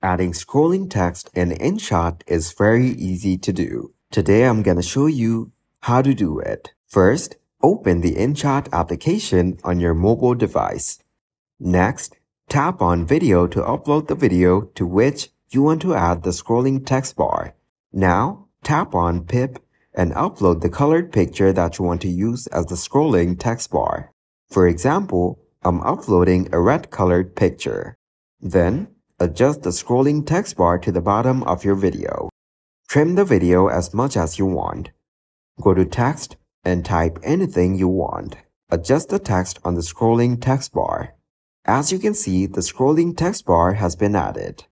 Adding scrolling text in InShot is very easy to do. Today I'm gonna show you how to do it. First, open the InShot application on your mobile device. Next, tap on Video to upload the video to which you want to add the scrolling text bar. Now, tap on Pip and upload the colored picture that you want to use as the scrolling text bar. For example, I'm uploading a red colored picture. Then, Adjust the scrolling text bar to the bottom of your video. Trim the video as much as you want. Go to text and type anything you want. Adjust the text on the scrolling text bar. As you can see, the scrolling text bar has been added.